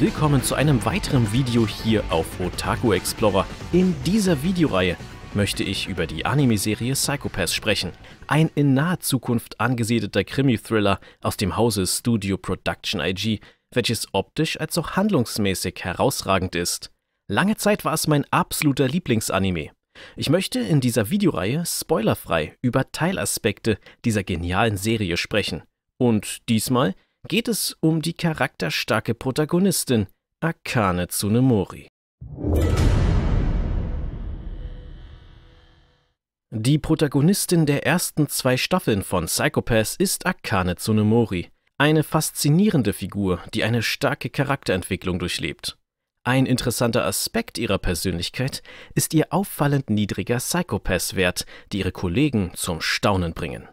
willkommen zu einem weiteren Video hier auf Otaku Explorer. In dieser Videoreihe möchte ich über die Anime-Serie Psychopath sprechen. Ein in naher Zukunft angesiedelter Krimi-Thriller aus dem Hause Studio Production IG, welches optisch als auch handlungsmäßig herausragend ist. Lange Zeit war es mein absoluter Lieblingsanime. Ich möchte in dieser Videoreihe spoilerfrei über Teilaspekte dieser genialen Serie sprechen. Und diesmal geht es um die charakterstarke Protagonistin Akane Tsunemori. Die Protagonistin der ersten zwei Staffeln von Psychopaths ist Akane Tsunemori, eine faszinierende Figur, die eine starke Charakterentwicklung durchlebt. Ein interessanter Aspekt ihrer Persönlichkeit ist ihr auffallend niedriger Psychopath-Wert, die ihre Kollegen zum Staunen bringen.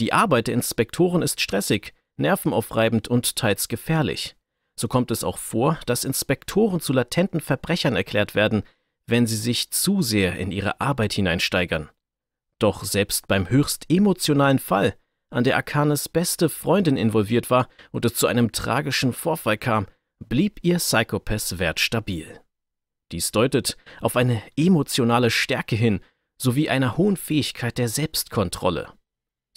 Die Arbeit der Inspektoren ist stressig, nervenaufreibend und teils gefährlich. So kommt es auch vor, dass Inspektoren zu latenten Verbrechern erklärt werden, wenn sie sich zu sehr in ihre Arbeit hineinsteigern. Doch selbst beim höchst emotionalen Fall, an der Akanes beste Freundin involviert war und es zu einem tragischen Vorfall kam, blieb ihr Psychopath-Wert stabil. Dies deutet auf eine emotionale Stärke hin sowie einer hohen Fähigkeit der Selbstkontrolle.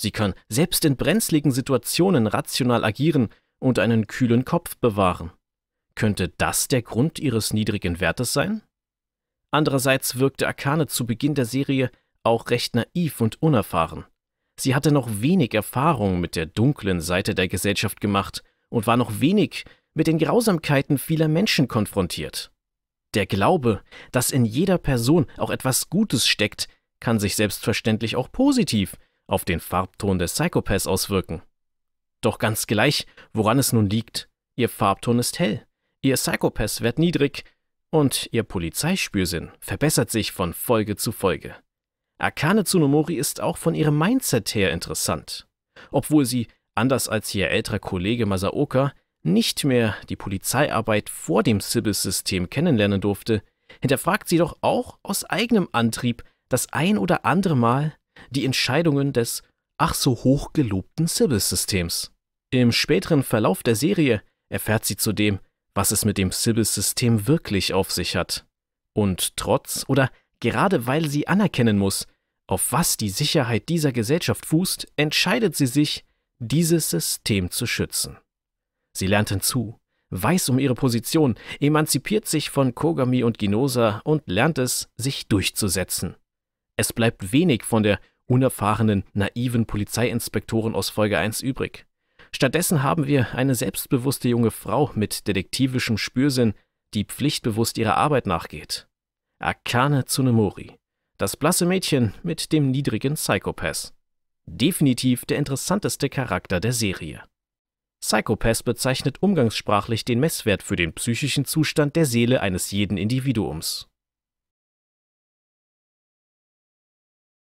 Sie kann selbst in brenzligen Situationen rational agieren und einen kühlen Kopf bewahren. Könnte das der Grund ihres niedrigen Wertes sein? Andererseits wirkte Akane zu Beginn der Serie auch recht naiv und unerfahren. Sie hatte noch wenig Erfahrung mit der dunklen Seite der Gesellschaft gemacht und war noch wenig mit den Grausamkeiten vieler Menschen konfrontiert. Der Glaube, dass in jeder Person auch etwas Gutes steckt, kann sich selbstverständlich auch positiv auf den Farbton des Psychopaths auswirken. Doch ganz gleich, woran es nun liegt, ihr Farbton ist hell, ihr Psychopath wird niedrig und ihr Polizeispürsinn verbessert sich von Folge zu Folge. Akane Tsunomori ist auch von ihrem Mindset her interessant. Obwohl sie, anders als ihr älterer Kollege Masaoka, nicht mehr die Polizeiarbeit vor dem Sybil-System kennenlernen durfte, hinterfragt sie doch auch aus eigenem Antrieb das ein oder andere Mal die Entscheidungen des ach so hoch gelobten Sybil-Systems. Im späteren Verlauf der Serie erfährt sie zudem, was es mit dem Sybil-System wirklich auf sich hat. Und trotz oder gerade weil sie anerkennen muss, auf was die Sicherheit dieser Gesellschaft fußt, entscheidet sie sich, dieses System zu schützen. Sie lernt hinzu, weiß um ihre Position, emanzipiert sich von Kogami und Ginosa und lernt es, sich durchzusetzen. Es bleibt wenig von der unerfahrenen, naiven Polizeiinspektorin aus Folge 1 übrig. Stattdessen haben wir eine selbstbewusste junge Frau mit detektivischem Spürsinn, die pflichtbewusst ihrer Arbeit nachgeht. Akane Tsunemori, das blasse Mädchen mit dem niedrigen Psychopath. Definitiv der interessanteste Charakter der Serie. Psychopath bezeichnet umgangssprachlich den Messwert für den psychischen Zustand der Seele eines jeden Individuums.